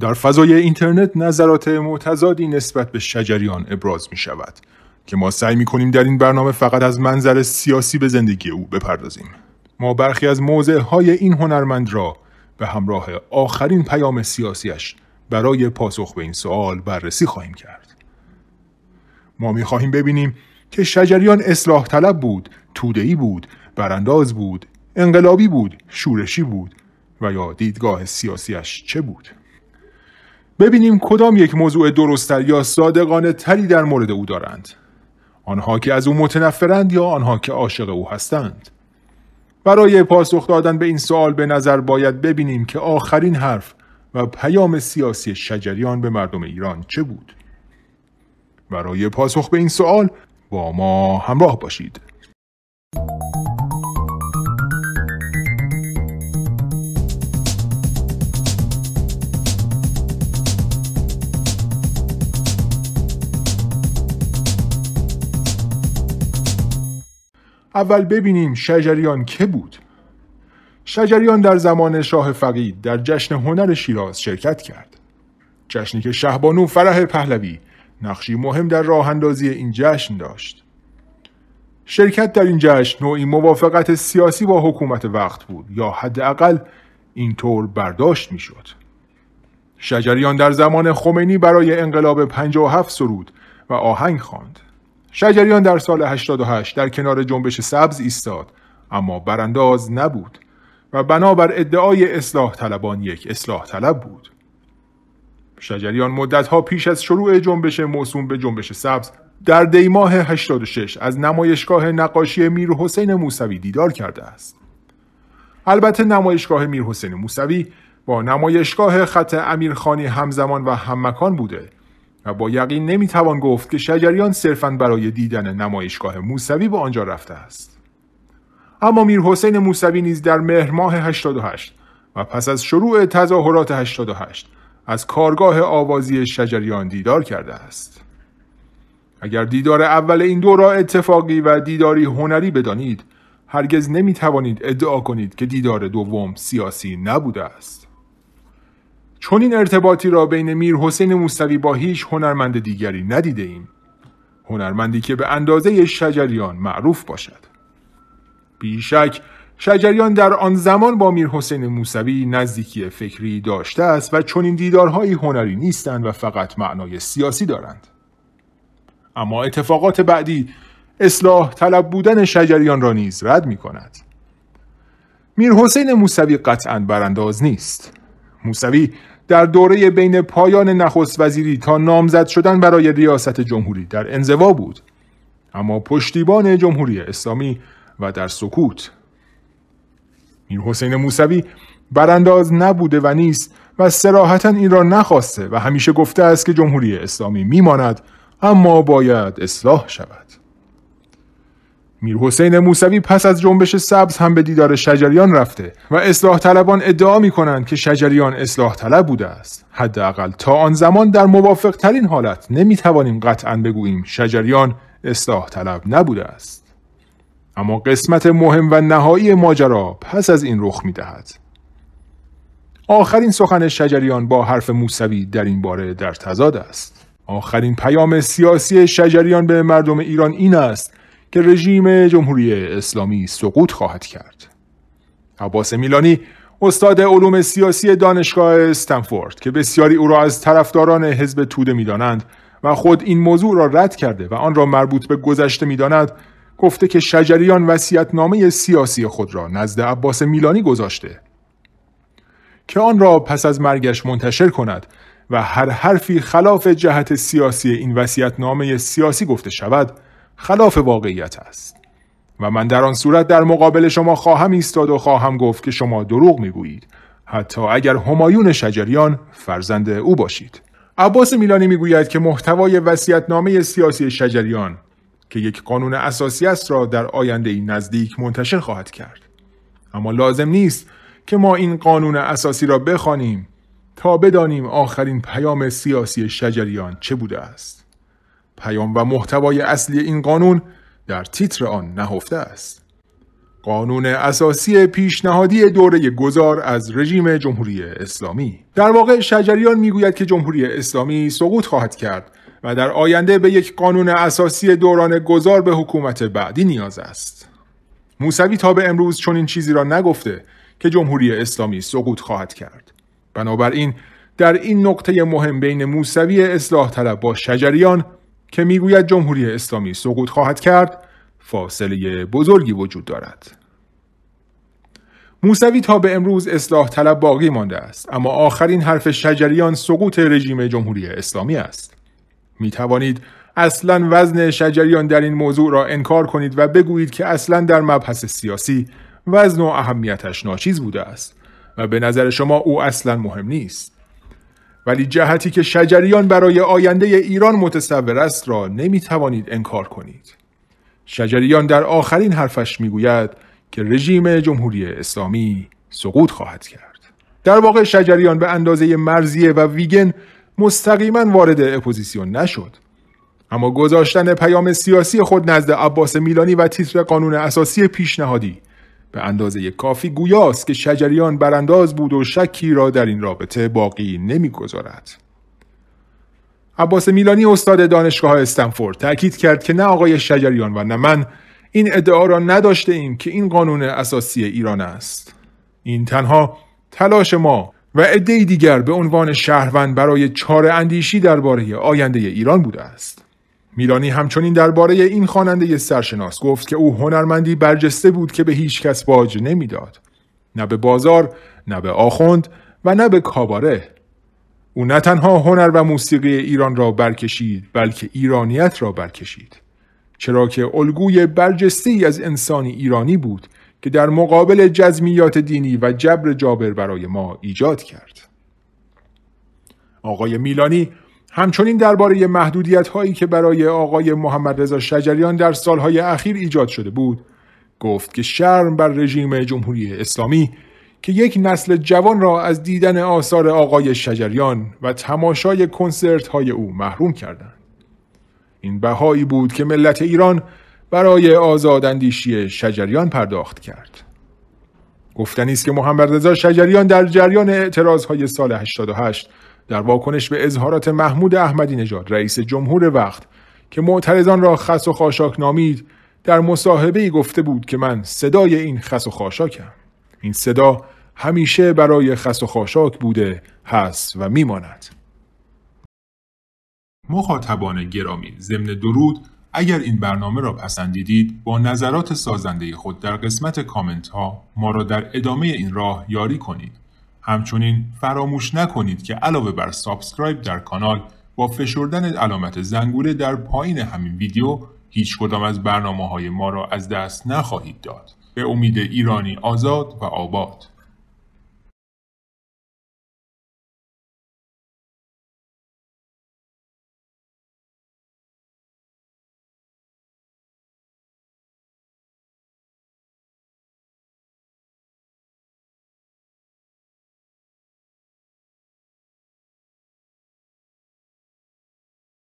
در فضای اینترنت نظرات متضادی نسبت به شجریان ابراز می شود که ما سعی می کنیم در این برنامه فقط از منظر سیاسی به زندگی او بپردازیم ما برخی از موضع های این هنرمند را به همراه آخرین پیام سیاسیش برای پاسخ به این سوال بررسی خواهیم کرد ما می خواهیم ببینیم که شجریان اصلاح طلب بود، تودهی بود، برانداز بود، انقلابی بود، شورشی بود و یا دیدگاه سیاسیش چه بود؟ ببینیم کدام یک موضوع درستتر یا صادقانه تری در مورد او دارند آنها که از او متنفرند یا آنها که عاشق او هستند برای پاسخ دادن به این سوال به نظر باید ببینیم که آخرین حرف و پیام سیاسی شجریان به مردم ایران چه بود برای پاسخ به این سوال با ما همراه باشید اول ببینیم شجریان که بود شجریان در زمان شاه فقید در جشن هنر شیراز شرکت کرد جشنی که شهبانو فرح پهلوی نقشی مهم در راه اندازی این جشن داشت شرکت در این جشن نوعی موافقت سیاسی با حکومت وقت بود یا حداقل اینطور برداشت میشد شجریان در زمان خمینی برای انقلاب 57 سرود و آهنگ خواند شجریان در سال 88 در کنار جنبش سبز ایستاد اما برانداز نبود و بنابر ادعای اصلاح طلبان یک اصلاح طلب بود شجریان مدتها پیش از شروع جنبش موسوم به جنبش سبز در دیماه 86 از نمایشگاه نقاشی میر حسین موسوی دیدار کرده است البته نمایشگاه میر حسین موسوی با نمایشگاه خط امیرخانی همزمان و هممکان بوده و با یقین نمیتوان گفت که شجریان صرفا برای دیدن نمایشگاه موسوی به آنجا رفته است اما میر حسین موسوی نیز در مهر ماه 88 و پس از شروع تظاهرات 88 از کارگاه آوازی شجریان دیدار کرده است اگر دیدار اول این دو را اتفاقی و دیداری هنری بدانید هرگز نمی توانید ادعا کنید که دیدار دوم سیاسی نبوده است چون این ارتباطی را بین میر حسین موسوی با هیچ هنرمند دیگری ندیده ایم. هنرمندی که به اندازه شجریان معروف باشد. بیشک شجریان در آن زمان با میر حسین موسوی نزدیکی فکری داشته است و چون این دیدارهایی هنری نیستند و فقط معنای سیاسی دارند. اما اتفاقات بعدی اصلاح طلب بودن شجریان را نیز رد می کند. میر حسین موسوی قطعا برانداز نیست. موسوی در دوره بین پایان نخست وزیری تا نامزد شدن برای ریاست جمهوری در انزوا بود اما پشتیبان جمهوری اسلامی و در سکوت میر حسین موسوی برانداز نبوده و نیست و سراحتا این را نخواسته و همیشه گفته است که جمهوری اسلامی میماند اما باید اصلاح شود حسین موسوی پس از جنبش سبز هم به دیدار شجریان رفته و اصلاح طلبان ادعا می کنند که شجریان اصلاح طلب بوده است حداقل تا آن زمان در موافق ترین حالت نمی توانیم قطعا بگوییم شجریان اصلاح طلب نبوده است اما قسمت مهم و نهایی ماجرا پس از این رخ می دهد آخرین سخن شجریان با حرف موسوی در این باره در تضاد است آخرین پیام سیاسی شجریان به مردم ایران این است که رژیم جمهوری اسلامی سقوط خواهد کرد عباس میلانی استاد علوم سیاسی دانشگاه استنفورد که بسیاری او را از طرفداران حزب توده میدانند و خود این موضوع را رد کرده و آن را مربوط به گذشته میداند گفته که شجریان نامه سیاسی خود را نزد عباس میلانی گذاشته که آن را پس از مرگش منتشر کند و هر حرفی خلاف جهت سیاسی این نامه سیاسی گفته شود خلاف واقعیت است و من در آن صورت در مقابل شما خواهم ایستاد و خواهم گفت که شما دروغ میگویید حتی اگر همایون شجریان فرزند او باشید عباس میلانی میگوید که محتوای نامه سیاسی شجریان که یک قانون اساسی است را در آینده ای نزدیک منتشر خواهد کرد اما لازم نیست که ما این قانون اساسی را بخوانیم تا بدانیم آخرین پیام سیاسی شجریان چه بوده است پیام و محتوای اصلی این قانون در تیتر آن نهفته است قانون اساسی پیشنهادی دوره گذار از رژیم جمهوری اسلامی در واقع شجریان میگوید که جمهوری اسلامی سقوط خواهد کرد و در آینده به یک قانون اساسی دوران گذار به حکومت بعدی نیاز است موسوی تا به امروز چنین چیزی را نگفته که جمهوری اسلامی سقوط خواهد کرد بنابراین در این نقطه مهم بین موسوی اصلاح طلب با شجریان که میگوید جمهوری اسلامی سقوط خواهد کرد فاصله بزرگی وجود دارد موسوی تا به امروز اصلاح طلب باقی مانده است اما آخرین حرف شجریان سقوط رژیم جمهوری اسلامی است می توانید اصلا وزن شجریان در این موضوع را انکار کنید و بگویید که اصلا در مبحث سیاسی وزن و اهمیتش ناچیز بوده است و به نظر شما او اصلا مهم نیست ولی جهتی که شجریان برای آینده ایران متصور است را نمی توانید انکار کنید. شجریان در آخرین حرفش گوید که رژیم جمهوری اسلامی سقوط خواهد کرد. در واقع شجریان به اندازه مرزیه و ویگن مستقیما وارد اپوزیسیون نشد. اما گذاشتن پیام سیاسی خود نزد عباس میلانی و تیتر قانون اساسی پیشنهادی به اندازه کافی گویاست که شجریان برانداز بود و شکی را در این رابطه باقی نمیگذارد. عباس میلانی استاد دانشگاه استنفورد تاکید کرد که نه آقای شجریان و نه من این ادعا را نداشته ایم که این قانون اساسی ایران است این تنها تلاش ما و عده دیگر به عنوان شهروند برای چاره اندیشی درباره آینده ایران بوده است میلانی همچنین درباره این خواننده سرشناس گفت که او هنرمندی برجسته بود که به هیچ کس باج نمیداد نه به بازار نه به آخوند و نه به کاباره او نه تنها هنر و موسیقی ایران را برکشید بلکه ایرانیت را برکشید چرا که الگوی ای از انسانی ایرانی بود که در مقابل جزمیات دینی و جبر جابر برای ما ایجاد کرد آقای میلانی همچنین درباره محدودیت هایی که برای آقای محمد رضا شجریان در سالهای اخیر ایجاد شده بود گفت که شرم بر رژیم جمهوری اسلامی که یک نسل جوان را از دیدن آثار آقای شجریان و تماشای کنسرت های او محروم کردند این بهایی بود که ملت ایران برای آزاداندیشی شجریان پرداخت کرد گفتنی است که محمد رضا شجریان در جریان اعتراض های سال 88 در واکنش به اظهارات محمود احمدی نژاد رئیس جمهور وقت که معترضان را خس و خاشاک نامید در مصاحبه گفته بود که من صدای این خس و خاشاکم این صدا همیشه برای خس و خاشاک بوده هست و میماند مخاطبان گرامی ضمن درود اگر این برنامه را پسندیدید با نظرات سازنده خود در قسمت کامنت ها ما را در ادامه این راه یاری کنید همچنین فراموش نکنید که علاوه بر سابسکرایب در کانال با فشردن علامت زنگوله در پایین همین ویدیو هیچ کدام از برنامه های ما را از دست نخواهید داد. به امید ایرانی آزاد و آباد